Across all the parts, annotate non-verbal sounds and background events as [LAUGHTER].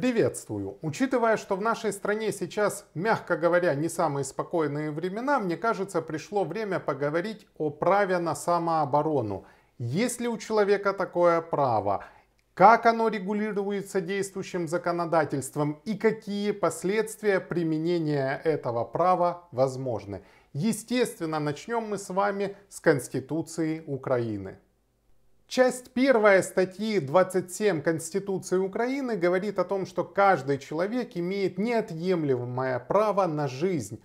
Приветствую. Учитывая, что в нашей стране сейчас, мягко говоря, не самые спокойные времена, мне кажется, пришло время поговорить о праве на самооборону. Есть ли у человека такое право? Как оно регулируется действующим законодательством и какие последствия применения этого права возможны? Естественно, начнем мы с вами с Конституции Украины. Часть первая статьи 27 Конституции Украины говорит о том, что каждый человек имеет неотъемлемое право на жизнь.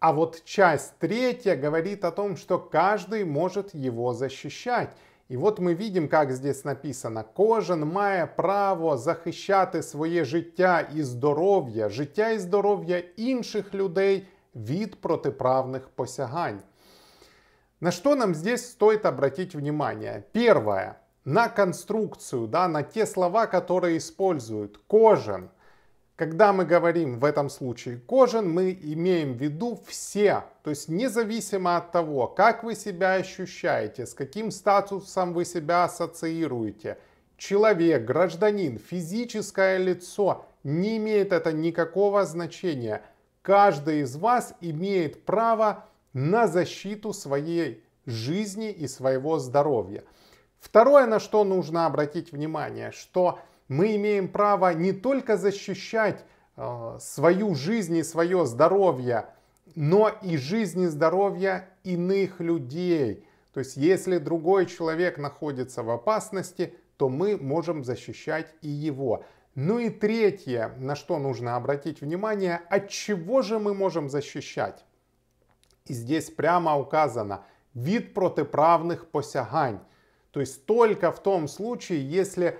А вот часть третья говорит о том, что каждый может его защищать. И вот мы видим, как здесь написано: кожен має право захищати своє життя і здоров'я, життя і здоров'я інших людей від протиправних посягань. На что нам здесь стоит обратить внимание? Первое. На конструкцию, да, на те слова, которые используют. Кожен. Когда мы говорим в этом случае кожен, мы имеем в виду все. То есть независимо от того, как вы себя ощущаете, с каким статусом вы себя ассоциируете, человек, гражданин, физическое лицо, не имеет это никакого значения. Каждый из вас имеет право на защиту своей жизни и своего здоровья. Второе, на что нужно обратить внимание, что мы имеем право не только защищать э, свою жизнь и свое здоровье, но и жизнь и здоровье иных людей. То есть, если другой человек находится в опасности, то мы можем защищать и его. Ну и третье, на что нужно обратить внимание, от чего же мы можем защищать? и здесь прямо указано вид противоправных посягань. То есть только в том случае, если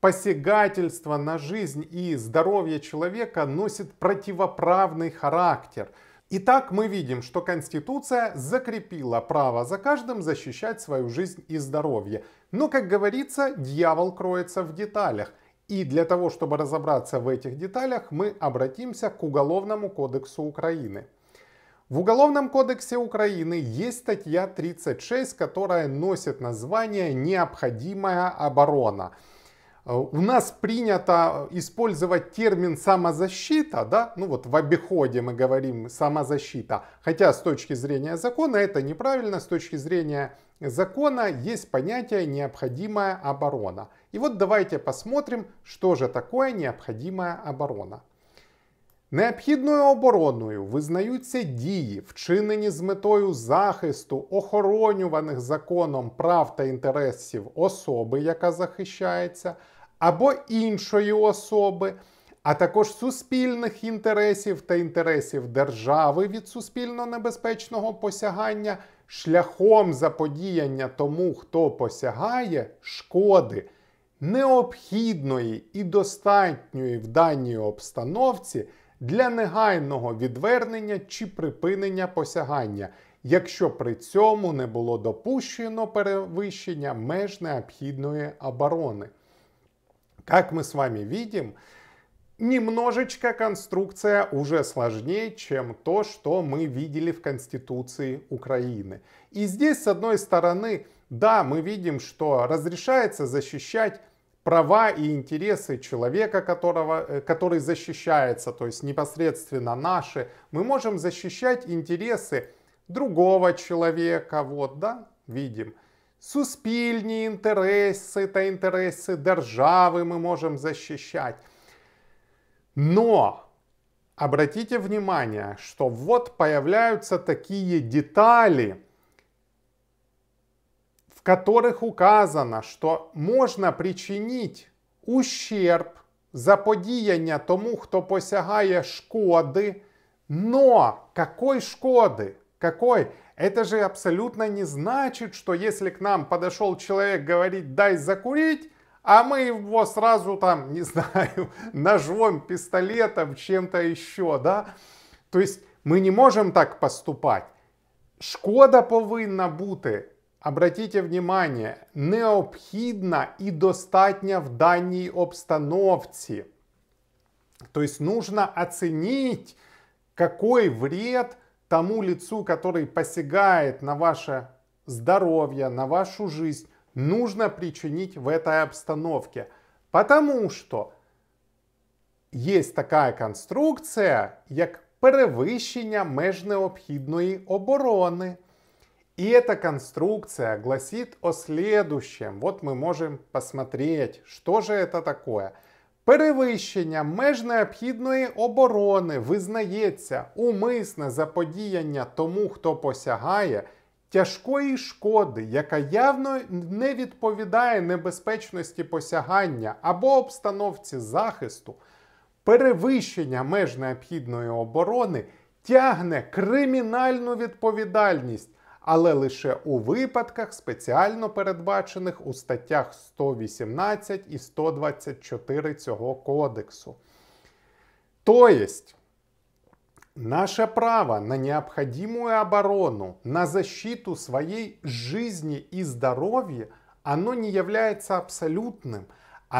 посягательство на жизнь и здоровье человека носит противоправный характер. Итак, мы видим, что Конституция закрепила право за каждым защищать свою жизнь и здоровье. Но, ну, как говорится, дьявол кроется в деталях. И для того, чтобы разобраться в этих деталях, мы обратимся к Уголовному кодексу Украины. В Уголовном кодексе Украины есть статья 36, которая носит название «Необходимая оборона». Э, у нас принято использовать термин самозащита, да, ну вот в обиходе мы говорим самозащита, хотя с точки зрения закона это неправильно, с точки зрения закона есть понятие необходимая оборона. И вот давайте посмотрим, что же такое необходимая оборона. Необхідною обороною визнаються дії, вчинені з метою захисту охоронюваних законом прав та інтересів особи, яка захищається, або іншої особи, а також суспільних інтересів та інтересів держави від суспільно небезпечного посягання шляхом заподіяння тому, хто посягає, шкоди. Необхідної і достатньої в даній обстановці для негайного відвернення чи припинення посягання, якщо при цьому не було допущено перевищення меж необхідної оборони, Как ми з вами видим, немножечко конструкція уже сложнее, ніж то, що ми видели в Конституції України. І здесь, з одной сторони, да, мы видим, что разрешается защищать права и интересы человека, которого, э, который защищается, то есть непосредственно наши, мы можем защищать интересы другого человека, вот, да, видим. Суспільні интересы, это интересы державы, мы можем защищать. Но обратите внимание, что вот появляются такие детали – которых указано, что можна причинить ущерб за заподіяння тому, хто посягає шкоди. Но какой шкоды? Какой? Это же абсолютно не значит, что если к нам подошел человек говорить «дай закурить», а мы его сразу там, не знаю, [LAUGHS] ножом, пистолетом, чем-то еще, да? То есть мы не можем так поступать. Шкода повинна быть. Обратите внимание, необхідна і достатня в даній обстановці. То есть нужно оценить, какой вред тому лицу, который посягает на ваше здоровье, на вашу жизнь, нужно причинить в этой обстановке. Потому что есть такая конструкция, как перевищення межнеобхідної оборони. И эта конструкция гласит о следующем. Вот мы можем посмотреть, что же это такое. Перевищення меж необхідної оборони визнається умисне заподіяння тому, хто посягає тяжкої шкоди, яка явно не відповідає небезпечності посягання або обстановці захисту, перевищення меж необхідної оборони тягне кримінальну відповідальність. але лише у випадках, спеціально передбачених у статтях 118 і 124 цього кодексу. Тобто, Наше право на необходимую оборону, на защиту своей жизни и здоровья, оно не является абсолютным,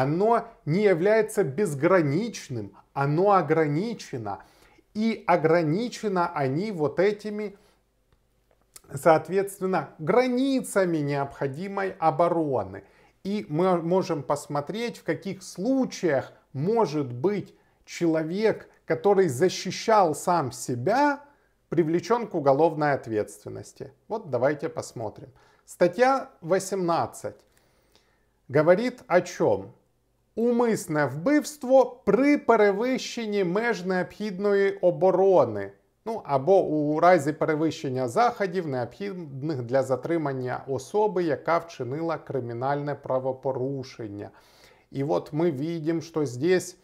оно не является безграничным, оно ограничено. И ограничено они вот этими соответственно, границами необходимой обороны. И мы можем посмотреть, в каких случаях может быть человек, который защищал сам себя, привлечен к уголовной ответственности. Вот давайте посмотрим. Статья 18 говорит о чем? Умисне вбивство при перевищенні меж необхідної оборони ну або у разі перевищення заходів, необхідних для затримання особи, яка вчинила кримінальне правопорушення. И вот мы видим, что здесь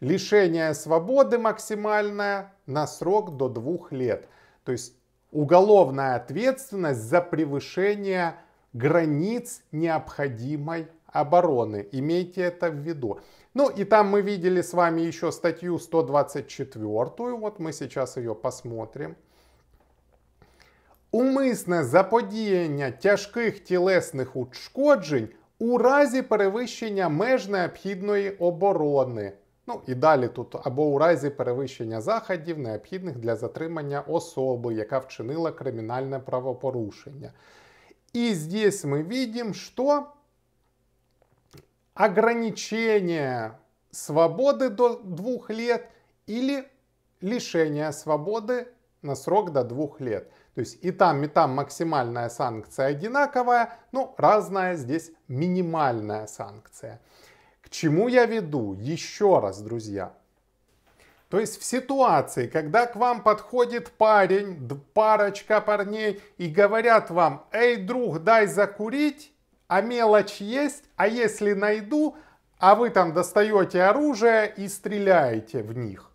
лишение свободы максимальное на срок до двух лет. То есть уголовная ответственность за превышение границ необходимой обороны. Имейте это в виду. Ну и там мы видели с вами еще статью 124, вот мы сейчас ее посмотрим. Умисне заподіяння тяжких тілесних ушкоджень у разі перевищення меж необхідної оборони. Ну і далі тут або у разі перевищення заходів, необхідних для затримання особи, яка вчинила кримінальне правопорушення. І здесь ми видим, що ограничение свободы до двух лет или лишение свободы на срок до двух лет. То есть и там, и там максимальная санкция одинаковая, но разная здесь минимальная санкция. К чему я веду? Еще раз, друзья. То есть в ситуации, когда к вам подходит парень, парочка парней и говорят вам, эй, друг, дай закурить, а мелочь есть, а если найду, а вы там достаете оружие и стреляете в них.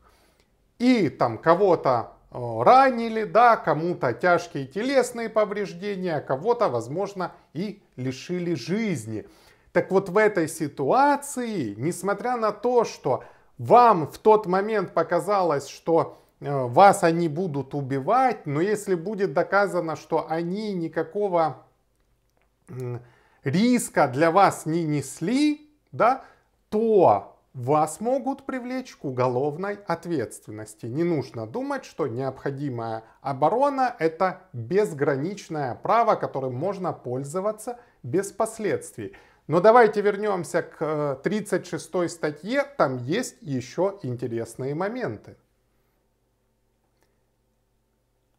И там кого-то э, ранили, да, кому-то тяжкие телесные повреждения, а кого-то, возможно, и лишили жизни. Так вот в этой ситуации, несмотря на то, что вам в тот момент показалось, что э, вас они будут убивать, но если будет доказано, что они никакого риска для вас не несли, да, то вас могут привлечь к уголовной ответственности. Не нужно думать, что необходимая оборона – это безграничное право, которым можно пользоваться без последствий. Но давайте вернемся к 36 э, статье, там есть еще интересные моменты.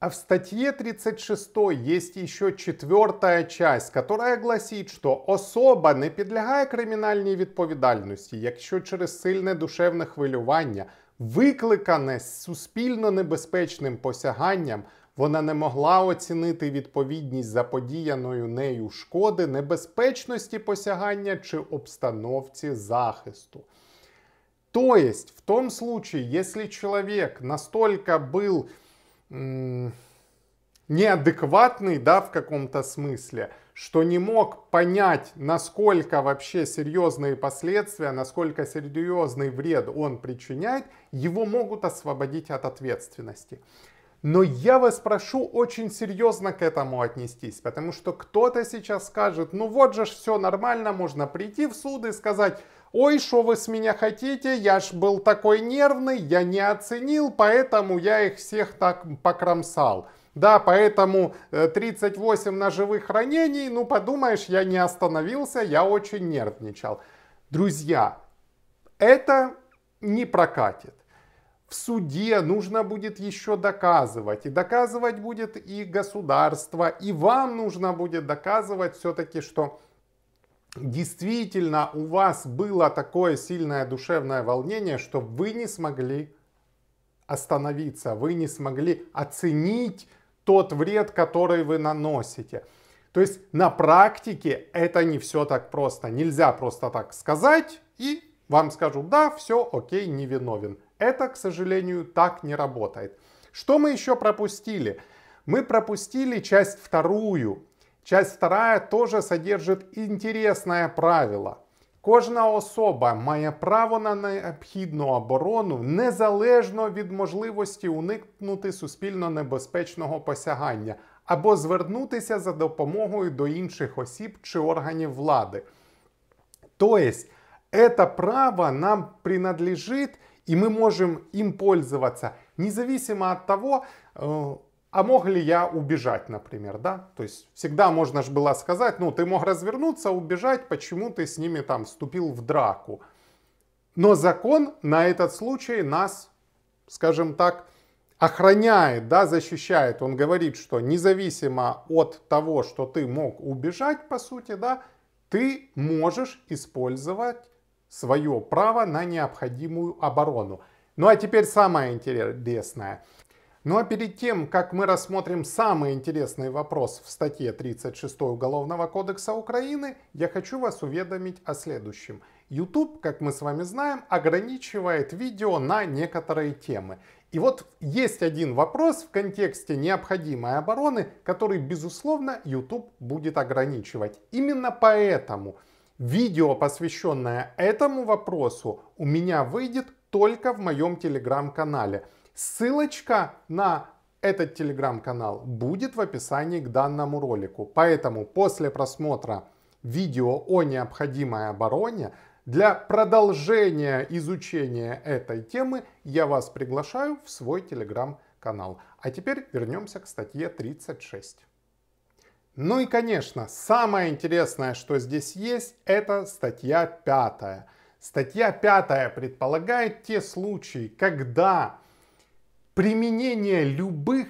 А в статье 36 есть еще четвертая часть, которая гласит, що особа не підлягає кримінальній відповідальності, якщо через сильне душевне хвилювання, викликане суспільно небезпечним посяганням, вона не могла оцінити відповідність заподіяною нею шкоди, небезпечності посягання чи обстановці захисту. То есть, в том случае, если человек настолько был неадекватный, да, в каком-то смысле, что не мог понять, насколько вообще серьезные последствия, насколько серьезный вред он причиняет, его могут освободить от ответственности. Но я вас прошу очень серьезно к этому отнестись, потому что кто-то сейчас скажет, ну вот же все нормально, можно прийти в суд и сказать, ой, что вы с меня хотите, я ж был такой нервный, я не оценил, поэтому я их всех так покромсал. Да, поэтому 38 э, ножевых ранений, ну подумаешь, я не остановился, я очень нервничал. Друзья, это не прокатит. В суде нужно будет еще доказывать. И доказывать будет и государство, и вам нужно будет доказывать все-таки, что действительно у вас было такое сильное душевное волнение, что вы не смогли остановиться, вы не смогли оценить тот вред, который вы наносите. То есть на практике это не все так просто. Нельзя просто так сказать и вам скажу: да, все, окей, невиновен. Это, к сожалению, так не работает. Что мы еще пропустили? Мы пропустили часть вторую, Часть вторая тоже содержит інтересне правило. Кожна особа має право на необхідну оборону незалежно від можливості уникнути суспільно небезпечного посягання або звернутися за допомогою до інших осіб чи органів влади. Тобто, це право нам принадлежить, і ми можемо їм пользоваться, независимо від того, е, а мог ли я убежать, например, да? То есть всегда можно же было сказать, ну, ты мог развернуться, убежать, почему ты с ними там вступил в драку. Но закон на этот случай нас, скажем так, охраняет, да, защищает. Он говорит, что независимо от того, что ты мог убежать, по сути, да, ты можешь использовать свое право на необходимую оборону. Ну а теперь самое интересное. Ну а перед тем, как мы рассмотрим самый интересный вопрос в статье 36 Уголовного кодекса Украины, я хочу вас уведомить о следующем. YouTube, как мы с вами знаем, ограничивает видео на некоторые темы. И вот есть один вопрос в контексте необходимой обороны, который, безусловно, YouTube будет ограничивать. Именно поэтому видео, посвященное этому вопросу, у меня выйдет только в моем телеграм-канале – Ссылочка на этот телеграм-канал будет в описании к данному ролику. Поэтому после просмотра видео о необходимой обороне для продолжения изучения этой темы я вас приглашаю в свой телеграм-канал. А теперь вернемся к статье 36. Ну и, конечно, самое интересное, что здесь есть, это статья пятая. Статья пятая предполагает те случаи, когда применение любых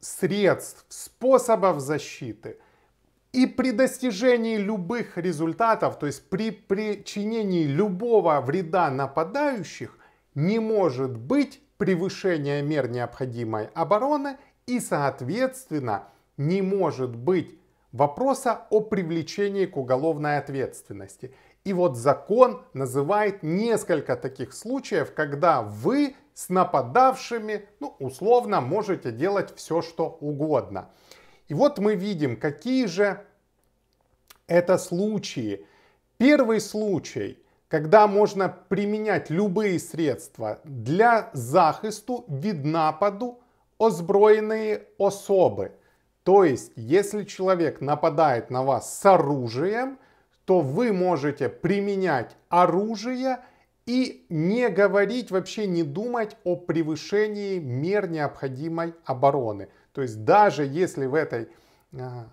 средств, способов защиты и при достижении любых результатов, то есть при причинении любого вреда нападающих, не может быть превышения мер необходимой обороны и, соответственно, не может быть вопроса о привлечении к уголовной ответственности. И вот закон называет несколько таких случаев, когда вы с нападавшими, ну, условно, можете делать все, что угодно. И вот мы видим, какие же это случаи. Первый случай, когда можно применять любые средства для захисту від нападу озброєної особы. То есть, если человек нападает на вас с оружием, то вы можете применять оружие – и не говорить, вообще не думать о превышении мер необходимой обороны. То есть даже если в этой а,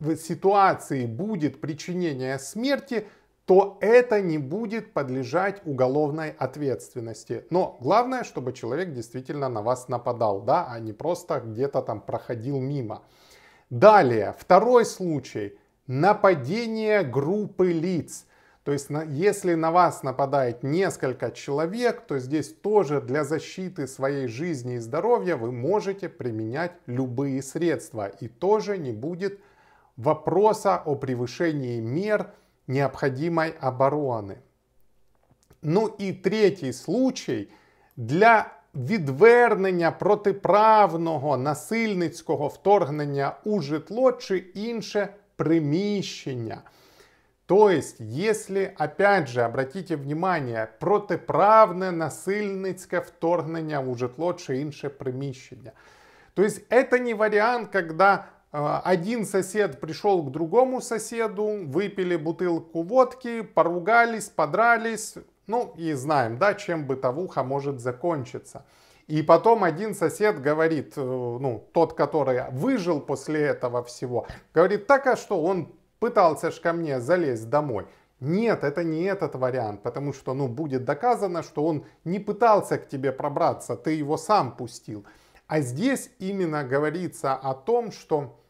в ситуации будет причинение смерти, то это не будет подлежать уголовной ответственности. Но главное, чтобы человек действительно на вас нападал, да, а не просто где-то там проходил мимо. Далее, второй случай. Нападение группы лиц. То есть, на, если на вас нападает несколько человек, то здесь тоже для защиты своей жизни и здоровья вы можете применять любые средства. И тоже не будет вопроса о превышении мер необходимой обороны. Ну и третий случай для відвернення протиправного насильницького вторгнення у житло чи інше приміщення. То есть, если, опять же, обратите внимание, протиправне насильницьке вторгнення у житло чи інше приміщення. То есть, это не вариант, когда э, один сосед пришел к другому соседу, выпили бутылку водки, поругались, подрались, ну и знаем, да, чем бытовуха может закончиться. И потом один сосед говорит, э, ну, тот, который выжил после этого всего, говорит, так а что, он пытался ж ко мне залезть домой. Нет, это не этот вариант, потому что, ну, будет доказано, что он не пытался к тебе пробраться, ты его сам пустил. А здесь именно говорится о том, что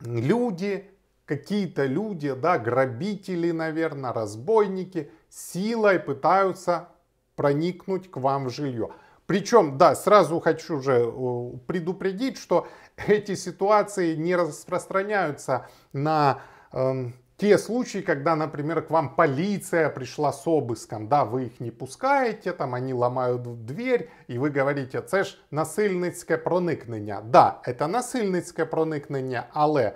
люди, какие-то люди, да, грабители, наверное, разбойники, силой пытаются проникнуть к вам в жилье. Причем, да, сразу хочу же э, предупредить, что эти ситуации не распространяются на э, те случаи, когда, например, к вам полиция пришла с обыском, да, вы их не пускаете, там они ломают дверь, и вы говорите, это ж насильницьке проникнення. Да, это насильницьке проникнення, але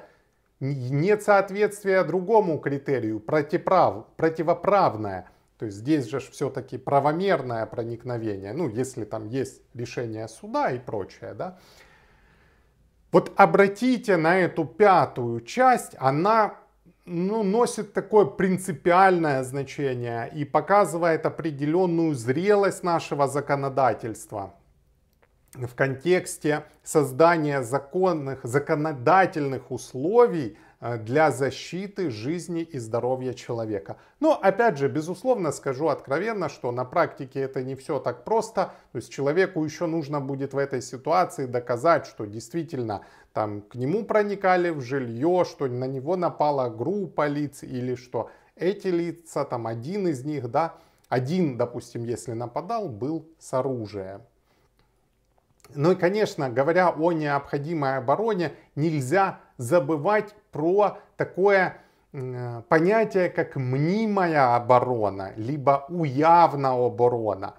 не соответствие другому критерию противоправ, противоправное. То есть здесь же все-таки правомерное проникновение, ну, если там есть решение суда и прочее, да. Вот обратите на эту пятую часть, она ну, носит такое принципиальное значение и показывает определенную зрелость нашего законодательства в контексте создания законных, законодательных условий Э, для защиты жизни и здоровья человека. Но опять же, безусловно, скажу откровенно, что на практике это не все так просто. То есть человеку еще нужно будет в этой ситуации доказать, что действительно там к нему проникали в жилье, что на него напала группа лиц или что эти лица, там один из них, да, один, допустим, если нападал, был с оружием. Ну и, конечно, говоря о необходимой обороне, нельзя забывать про такое понятие, как мнимая оборона, либо уявная оборона.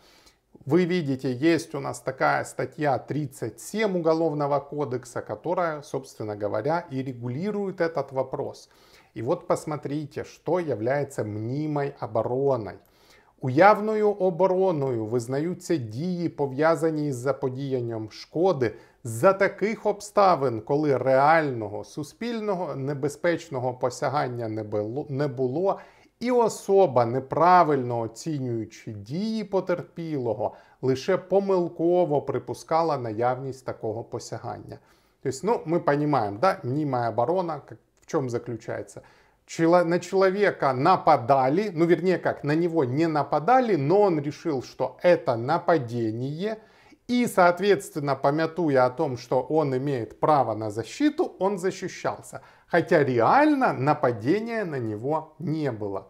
Вы видите, есть у нас такая статья 37 Уголовного кодекса, которая, собственно говоря, и регулирует этот вопрос. И вот посмотрите, что является мнимой обороной. Уявною обороною визнаються дії, пов'язані з заподіянням шкоди за таких обставин, коли реального суспільного небезпечного посягання не було, не було, і особа, неправильно оцінюючи дії потерпілого, лише помилково припускала наявність такого посягання. Тобто, ну ми розуміємо, да? німа оборона в чому заключається? на человека нападали, ну вернее как, на него не нападали, но он решил, что это нападение, и, соответственно, помятуя о том, что он имеет право на защиту, он защищался. Хотя реально нападения на него не было.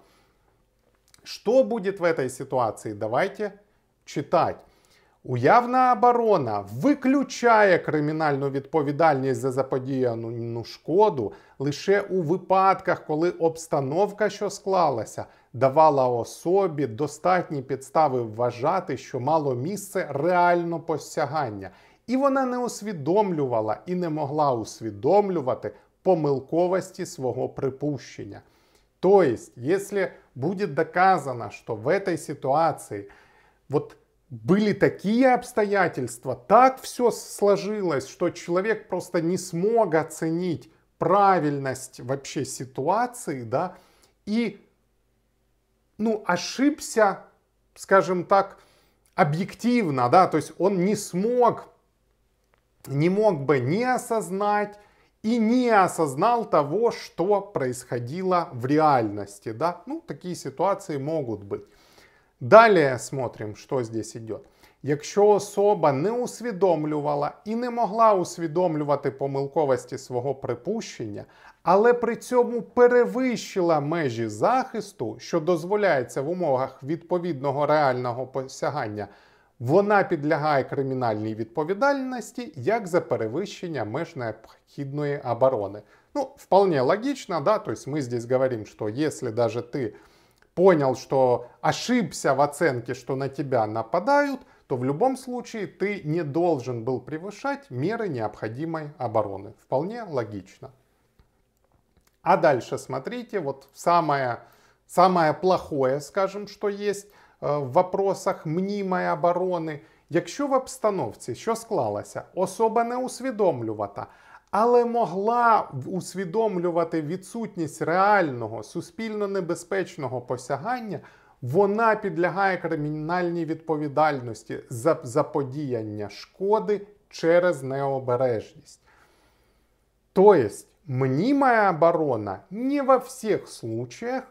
Что будет в этой ситуации? Давайте читать. Уявна оборона виключає кримінальну відповідальність за заподіяну шкоду лише у випадках, коли обстановка, що склалася, давала особі достатні підстави вважати, що мало місце реально посягання, і вона не усвідомлювала і не могла усвідомлювати помилковості свого припущення. Тобто, якщо буде доказано, що в цій ситуації, вот были такие обстоятельства, так все сложилось, что человек просто не смог оценить правильность вообще ситуации, да, и, ну, ошибся, скажем так, объективно, да, то есть он не смог, не мог бы не осознать и не осознал того, что происходило в реальности, да, ну, такие ситуации могут быть. Далі смотрим, що здесь йде. Якщо особа не усвідомлювала і не могла усвідомлювати помилковості свого припущення, але при цьому перевищила межі захисту, що дозволяється в умовах відповідного реального посягання, вона підлягає кримінальній відповідальності як за перевищення меж необхідної оборони. Ну, вполне логічно, да, тобто ми здесь говоримо, що якщо навіть ти понял, что ошибся в оценке, что на тебя нападают, то в любом случае ты не должен был превышать меры необходимой обороны. Вполне логично. А дальше смотрите, вот самое, самое плохое, скажем, что есть э, в вопросах мнимой обороны, Якщо в обстановці, що склалася, особа не усвідомлювата, але могла усвідомлювати відсутність реального суспільно небезпечного посягання, вона підлягає кримінальній відповідальності за заподіяння шкоди через необережність. Тобто, мнімая оборона не во всіх случаях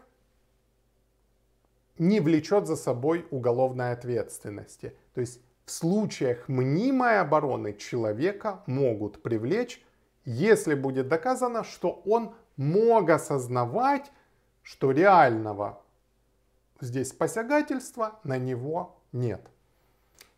не влечет за собой уголовной ответственности. То тобто, есть в случаях мнимой обороны человека могут привлечь если будет доказано, что он мог осознавать, что реального здесь посягательства на него нет.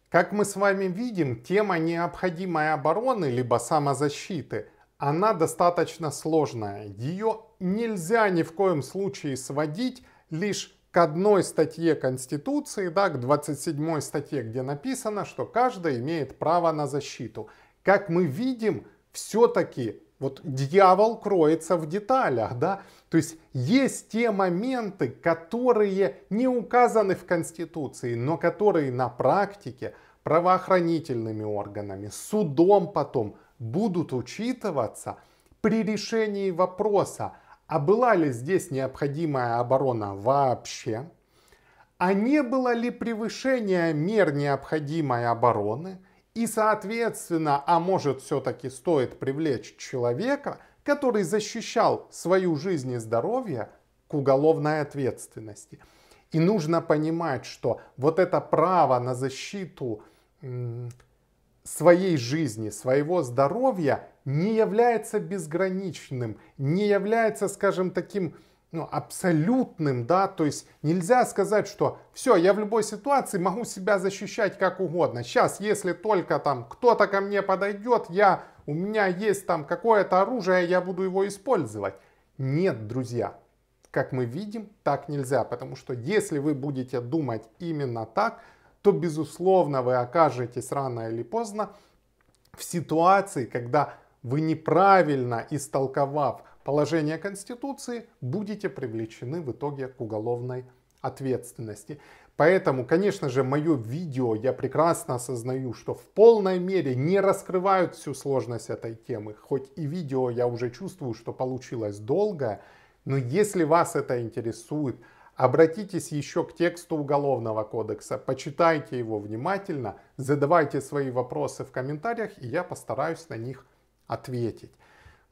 Как мы с вами видим, тема необходимой обороны либо самозащиты, она достаточно сложная. Ее нельзя ни в коем случае сводить лишь к одной статье Конституции, да, к 27 статье, где написано, что каждый имеет право на защиту. Как мы видим, все-таки вот дьявол кроется в деталях, да? То есть есть те моменты, которые не указаны в Конституции, но которые на практике правоохранительными органами, судом потом будут учитываться при решении вопроса, а была ли здесь необходимая оборона вообще, а не было ли превышения мер необходимой обороны – и, соответственно, а может все-таки стоит привлечь человека, который защищал свою жизнь и здоровье к уголовной ответственности. И нужно понимать, что вот это право на защиту своей жизни, своего здоровья не является безграничным, не является, скажем, таким ну, абсолютным, да, то есть нельзя сказать, что все, я в любой ситуации могу себя защищать как угодно. Сейчас, если только там кто-то ко мне подойдет, я, у меня есть там какое-то оружие, я буду его использовать. Нет, друзья, как мы видим, так нельзя, потому что если вы будете думать именно так, то, безусловно, вы окажетесь рано или поздно в ситуации, когда вы неправильно истолковав положения Конституции, будете привлечены в итоге к уголовной ответственности. Поэтому, конечно же, мое видео, я прекрасно осознаю, что в полной мере не раскрывают всю сложность этой темы. Хоть и видео я уже чувствую, что получилось долгое, но если вас это интересует, обратитесь еще к тексту Уголовного кодекса, почитайте его внимательно, задавайте свои вопросы в комментариях, и я постараюсь на них ответить.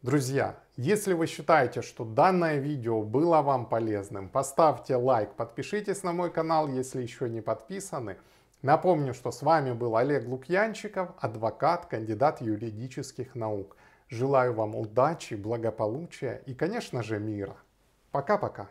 Друзья, если вы считаете, что данное видео было вам полезным, поставьте лайк, подпишитесь на мой канал, если еще не подписаны. Напомню, что с вами был Олег Лукьянчиков, адвокат, кандидат юридических наук. Желаю вам удачи, благополучия и, конечно же, мира. Пока-пока.